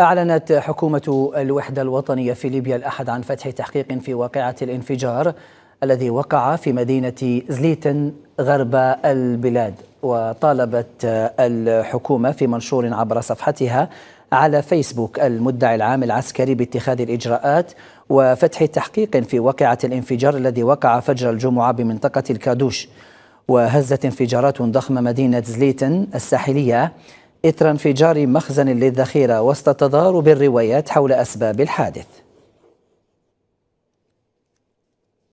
أعلنت حكومة الوحدة الوطنية في ليبيا الأحد عن فتح تحقيق في واقعة الانفجار الذي وقع في مدينة زليتن غرب البلاد وطالبت الحكومة في منشور عبر صفحتها على فيسبوك المدعي العام العسكري باتخاذ الإجراءات وفتح تحقيق في واقعة الانفجار الذي وقع فجر الجمعة بمنطقة الكادوش وهزت انفجارات ضخمة مدينة زليتن الساحلية إثر انفجار مخزن للذخيرة وسط تضارب الروايات حول أسباب الحادث